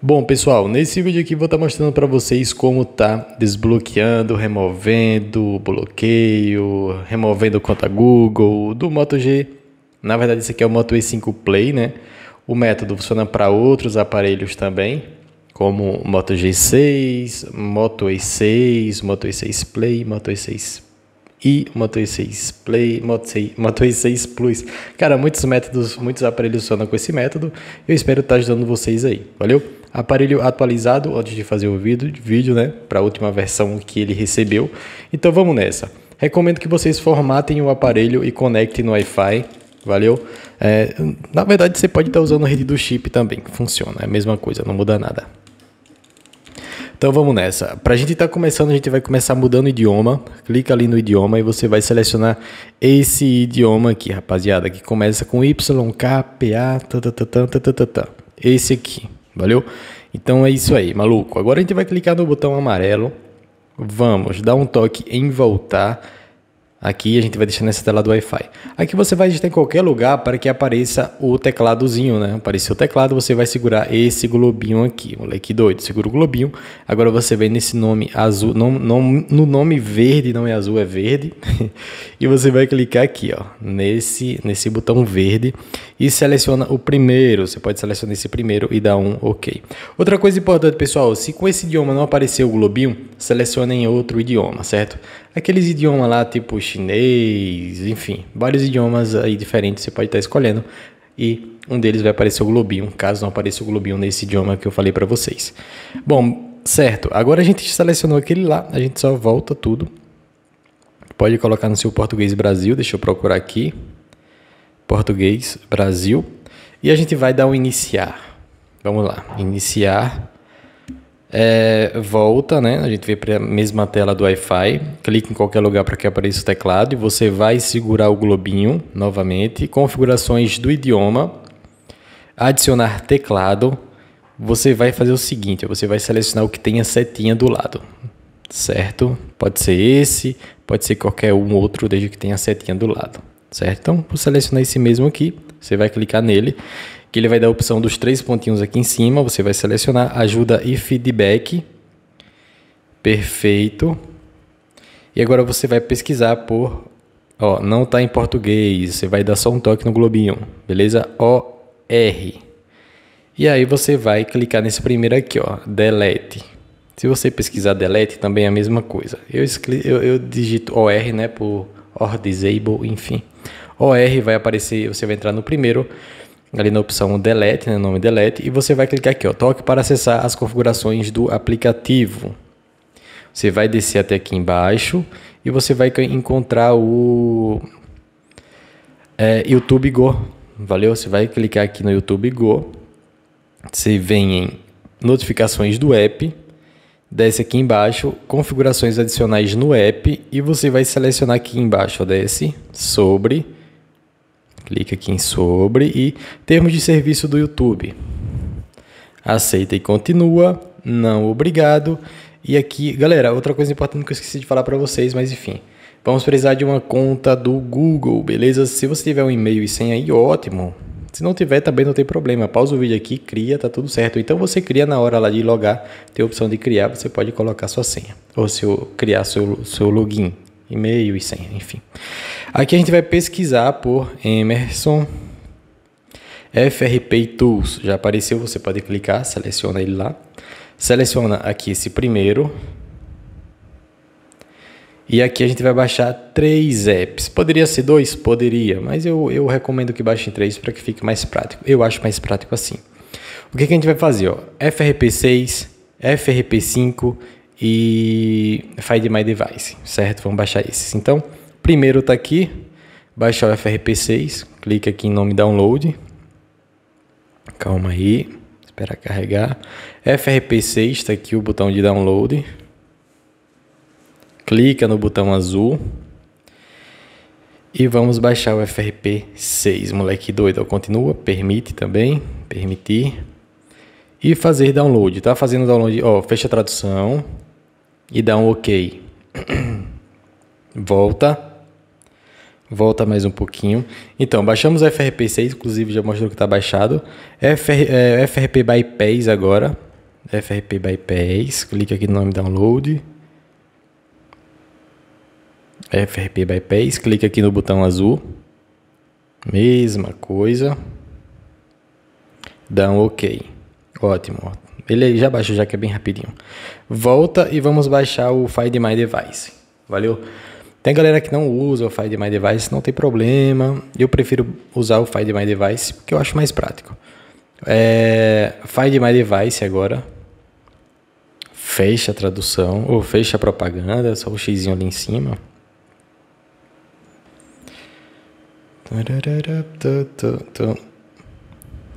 Bom pessoal, nesse vídeo aqui vou estar mostrando para vocês como tá desbloqueando, removendo bloqueio, removendo conta Google do Moto G. Na verdade esse aqui é o Moto E5 Play, né? O método funciona para outros aparelhos também, como Moto G6, Moto E6, Moto E6 Play, Moto E6 e Moto E6 Play, Moto, 6, Moto E6 Plus. Cara, muitos métodos, muitos aparelhos funcionam com esse método. Eu espero estar ajudando vocês aí. Valeu? Aparelho atualizado antes de fazer o vídeo, vídeo né, para a última versão que ele recebeu. Então vamos nessa. Recomendo que vocês formatem o aparelho e conectem no Wi-Fi. Valeu? É, na verdade, você pode estar usando a rede do chip também, funciona, é a mesma coisa, não muda nada. Então vamos nessa. Para a gente estar tá começando, a gente vai começar mudando o idioma. Clica ali no idioma e você vai selecionar esse idioma aqui, rapaziada, que começa com Y, K, P, A, tatatatatatatata. Esse aqui, valeu? Então é isso aí, maluco. Agora a gente vai clicar no botão amarelo. Vamos dar um toque em voltar Aqui a gente vai deixar nessa tela do Wi-Fi. Aqui você vai digitar em qualquer lugar para que apareça o tecladozinho, né? Aparecer o teclado, você vai segurar esse globinho aqui. Moleque doido, segura o globinho. Agora você vem nesse nome azul, não, não, no nome verde, não é azul, é verde. e você vai clicar aqui, ó, nesse, nesse botão verde e seleciona o primeiro. Você pode selecionar esse primeiro e dar um OK. Outra coisa importante, pessoal, se com esse idioma não aparecer o globinho, selecione em outro idioma, certo? Aqueles idiomas lá, tipo chinês, enfim, vários idiomas aí diferentes você pode estar tá escolhendo e um deles vai aparecer o globinho, caso não apareça o globinho nesse idioma que eu falei para vocês. Bom, certo, agora a gente selecionou aquele lá, a gente só volta tudo. Pode colocar no seu português Brasil, deixa eu procurar aqui. Português Brasil. E a gente vai dar um iniciar. Vamos lá, iniciar é, volta, né? A gente vem para a mesma tela do Wi-Fi. Clique em qualquer lugar para que apareça o teclado e você vai segurar o globinho novamente. Configurações do idioma. Adicionar teclado. Você vai fazer o seguinte: você vai selecionar o que tem a setinha do lado, certo? Pode ser esse, pode ser qualquer um outro, desde que tenha a setinha do lado, certo? Então, vou selecionar esse mesmo aqui. Você vai clicar nele que ele vai dar a opção dos três pontinhos aqui em cima, você vai selecionar ajuda e feedback. Perfeito. E agora você vai pesquisar por, ó, não está em português, você vai dar só um toque no globinho, beleza? O R. E aí você vai clicar nesse primeiro aqui, ó, delete. Se você pesquisar delete, também é a mesma coisa. Eu, eu, eu digito OR, né, por or disable, enfim. OR vai aparecer, você vai entrar no primeiro, ali na opção Delete, né, nome Delete, e você vai clicar aqui, ó, toque para acessar as configurações do aplicativo. Você vai descer até aqui embaixo e você vai encontrar o é, YouTube Go, valeu? Você vai clicar aqui no YouTube Go, você vem em notificações do app, desce aqui embaixo, configurações adicionais no app e você vai selecionar aqui embaixo, ó, desce, sobre Clica aqui em sobre e termos de serviço do YouTube. Aceita e continua. Não, obrigado. E aqui, galera, outra coisa importante que eu esqueci de falar para vocês, mas enfim. Vamos precisar de uma conta do Google, beleza? Se você tiver um e-mail e senha aí, ótimo. Se não tiver, também não tem problema. Pausa o vídeo aqui, cria, tá tudo certo. Então você cria na hora lá de logar, tem a opção de criar, você pode colocar sua senha ou seu, criar seu, seu login, e meio e 100, enfim. Aqui a gente vai pesquisar por Emerson FRP Tools. Já apareceu, você pode clicar, seleciona ele lá. Seleciona aqui esse primeiro. E aqui a gente vai baixar três apps. Poderia ser dois? Poderia, mas eu, eu recomendo que baixem três para que fique mais prático. Eu acho mais prático assim. O que, que a gente vai fazer? Ó? FRP6, FRP5 e Find My Device, certo? Vamos baixar esses. Então, primeiro está aqui, baixar o FRP6, clica aqui em nome download. Calma aí, espera carregar. FRP6 está aqui o botão de download. Clica no botão azul. E vamos baixar o FRP6, moleque doido. Continua, permite também, permitir. E fazer download, tá? Fazendo download, ó, fecha a tradução e dá um OK. Volta. Volta mais um pouquinho. Então, baixamos o FRP6, inclusive já mostrou que está baixado. FR, é, FRP by agora. FRP by PES. Clique aqui no nome download. FRP by PES. Clique aqui no botão azul. Mesma coisa. Dá um OK. Ótimo. Ele aí já baixou, já que é bem rapidinho. Volta e vamos baixar o Find My Device. Valeu? Tem galera que não usa o Find My Device, não tem problema. Eu prefiro usar o Find My Device porque eu acho mais prático. É, Find My Device agora. Fecha a tradução, ou fecha a propaganda, só o xizinho ali em cima.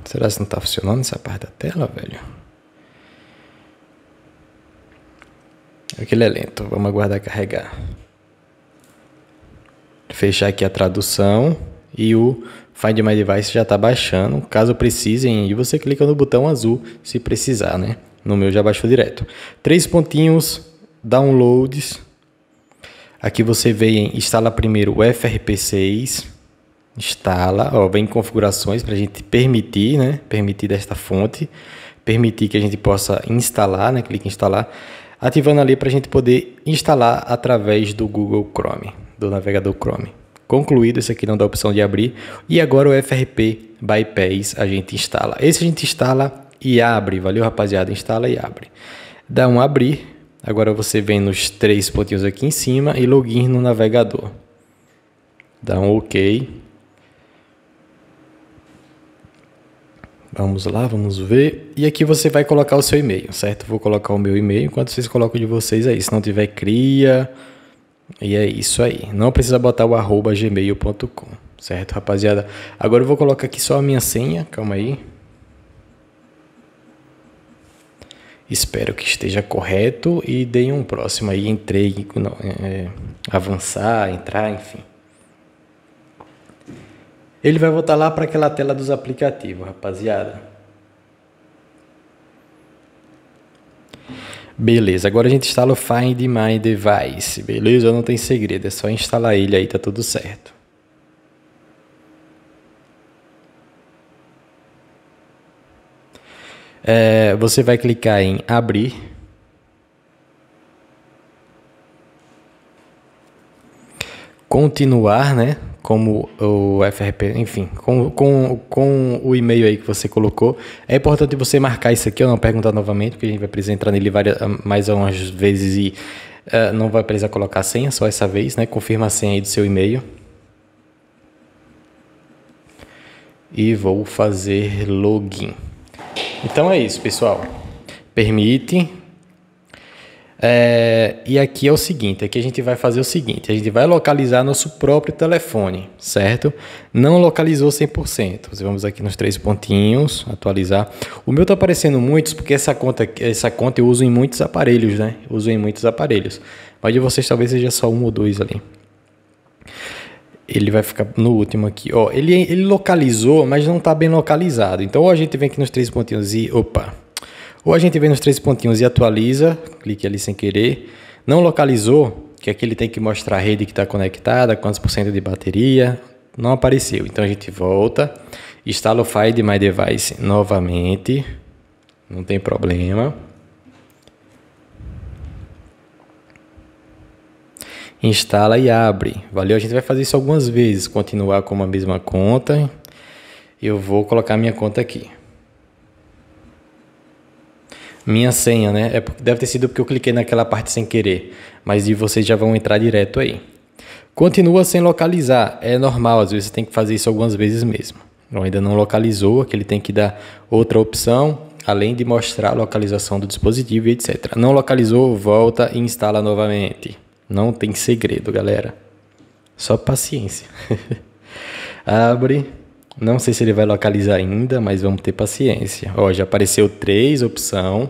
Será que não está funcionando essa parte da tela, velho? Aquele é lento, vamos aguardar carregar. Fechar aqui a tradução e o Find My Device já está baixando. Caso precisem, e você clica no botão azul se precisar, né? No meu já baixou direto. Três pontinhos, downloads. Aqui você vem, instala primeiro o FRP6. Instala, ó, vem configurações para a gente permitir, né? Permitir desta fonte. Permitir que a gente possa instalar, né? Clique em instalar ativando ali para a gente poder instalar através do Google Chrome, do navegador Chrome. Concluído, esse aqui não dá a opção de abrir. E agora o FRP Bypass a gente instala. Esse a gente instala e abre. Valeu, rapaziada? Instala e abre. Dá um abrir. Agora você vem nos três pontinhos aqui em cima e login no navegador. Dá um OK. Vamos lá, vamos ver. E aqui você vai colocar o seu e-mail, certo? Vou colocar o meu e-mail enquanto vocês colocam de vocês aí. Se não tiver, cria. E é isso aí. Não precisa botar o arroba gmail.com, certo, rapaziada? Agora eu vou colocar aqui só a minha senha. Calma aí. Espero que esteja correto e dê um próximo aí. Entrei, é, avançar, entrar, enfim. Ele vai voltar lá para aquela tela dos aplicativos, rapaziada. Beleza, agora a gente instala o Find My Device, beleza? Não tem segredo, é só instalar ele aí, tá tudo certo. É, você vai clicar em abrir. Continuar, né? como o FRP, enfim, com, com, com o e-mail aí que você colocou. É importante você marcar isso aqui, eu é não perguntar novamente, porque a gente vai precisar entrar nele várias, mais algumas vezes e uh, não vai precisar colocar senha, só essa vez, né? Confirma a senha aí do seu e-mail. E vou fazer login. Então é isso, pessoal. Permite, é, e aqui é o seguinte, aqui a gente vai fazer o seguinte, a gente vai localizar nosso próprio telefone, certo? Não localizou 100%, vamos aqui nos três pontinhos, atualizar. O meu tá aparecendo muitos, porque essa conta, essa conta eu uso em muitos aparelhos, né? uso em muitos aparelhos, mas de vocês talvez seja só um ou dois ali. Ele vai ficar no último aqui, ó, ele, ele localizou, mas não tá bem localizado. Então a gente vem aqui nos três pontinhos e, opa, ou a gente vem nos três pontinhos e atualiza, clique ali sem querer. Não localizou, que aqui ele tem que mostrar a rede que está conectada, quantos por cento de bateria, não apareceu. Então a gente volta, instala o Find My Device novamente, não tem problema. Instala e abre. Valeu, a gente vai fazer isso algumas vezes, continuar com a mesma conta. Eu vou colocar minha conta aqui minha senha, né? É, deve ter sido porque eu cliquei naquela parte sem querer, mas e vocês já vão entrar direto aí. Continua sem localizar, é normal, às vezes você tem que fazer isso algumas vezes mesmo. Ou ainda não localizou, aquele tem que dar outra opção, além de mostrar a localização do dispositivo e etc. Não localizou, volta e instala novamente. Não tem segredo, galera. Só paciência. Abre não sei se ele vai localizar ainda, mas vamos ter paciência. Ó, já apareceu três opção.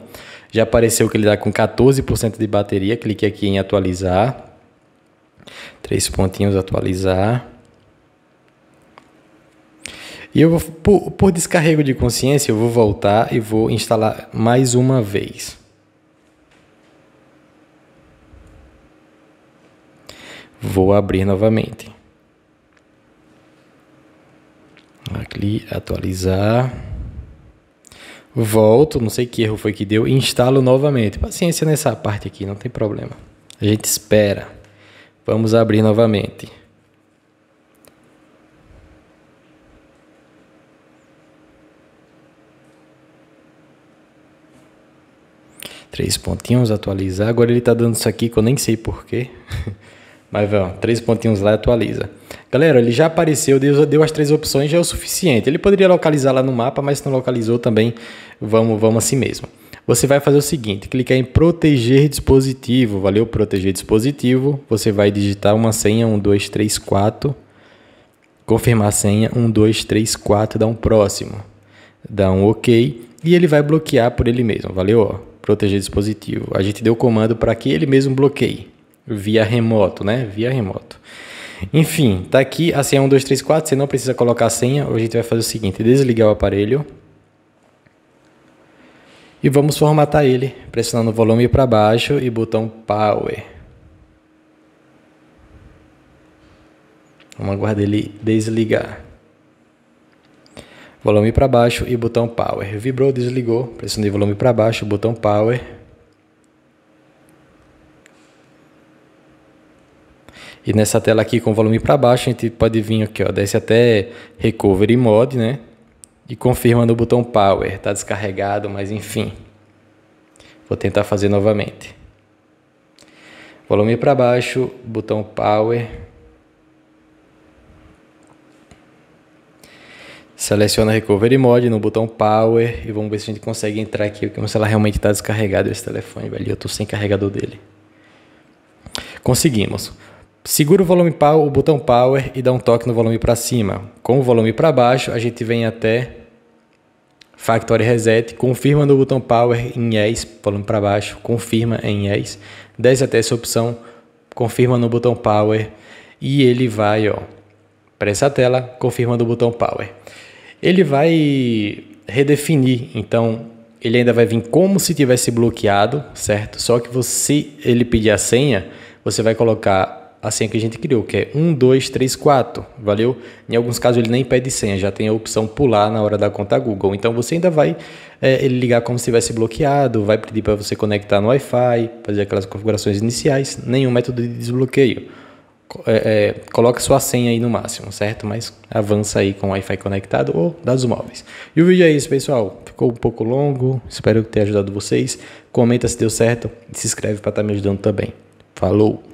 Já apareceu que ele está com 14% de bateria. Clique aqui em atualizar. Três pontinhos atualizar. E eu vou, por, por descarrego de consciência, eu vou voltar e vou instalar mais uma vez. Vou abrir novamente. Aqui, atualizar. Volto, não sei que erro foi que deu, instalo novamente. Paciência nessa parte aqui, não tem problema. A gente espera. Vamos abrir novamente. Três pontinhos, atualizar. Agora ele está dando isso aqui que eu nem sei porquê. Mas, ó, três pontinhos lá atualiza. Galera, ele já apareceu, Deus deu as três opções, já é o suficiente. Ele poderia localizar lá no mapa, mas se não localizou também, vamos, vamos assim mesmo. Você vai fazer o seguinte, clicar em proteger dispositivo, valeu? Proteger dispositivo, você vai digitar uma senha, 1, 2, 3, 4. Confirmar a senha, 1, 2, 3, 4, dá um próximo. Dá um ok e ele vai bloquear por ele mesmo, valeu? proteger dispositivo. A gente deu o comando para que ele mesmo bloqueie via remoto, né? Via remoto. Enfim, tá aqui a senha 1234, você não precisa colocar a senha. Hoje a gente vai fazer o seguinte, desligar o aparelho. E vamos formatar ele, pressionando o volume para baixo e botão power. Vamos aguardar ele desligar. Volume para baixo e botão power. Vibrou, desligou. Pressionei volume para baixo, botão power. E nessa tela aqui com volume para baixo, a gente pode vir aqui, ó, desce até Recovery Mode, né? E confirma no botão Power, tá descarregado, mas enfim. Vou tentar fazer novamente. Volume para baixo, botão Power. Seleciona Recovery Mode no botão Power e vamos ver se a gente consegue entrar aqui, porque se ela realmente está descarregado esse telefone, velho. Eu estou sem carregador dele. Conseguimos. Segura o volume o botão power e dá um toque no volume para cima. Com o volume para baixo, a gente vem até Factory Reset, confirma no botão power em yes, volume para baixo, confirma em yes, desce até essa opção, confirma no botão power e ele vai, ó, para essa tela, confirma no botão power. Ele vai redefinir, então ele ainda vai vir como se tivesse bloqueado, certo? Só que você ele pedir a senha, você vai colocar a assim senha que a gente criou, que é 1234, valeu? Em alguns casos ele nem pede senha, já tem a opção pular na hora da conta Google. Então você ainda vai é, ele ligar como se tivesse bloqueado, vai pedir para você conectar no Wi-Fi, fazer aquelas configurações iniciais, nenhum método de desbloqueio. É, é, coloca sua senha aí no máximo, certo? Mas avança aí com o Wi-Fi conectado ou dados móveis. E o vídeo é isso, pessoal. Ficou um pouco longo, espero ter ajudado vocês. Comenta se deu certo e se inscreve para estar tá me ajudando também. Falou!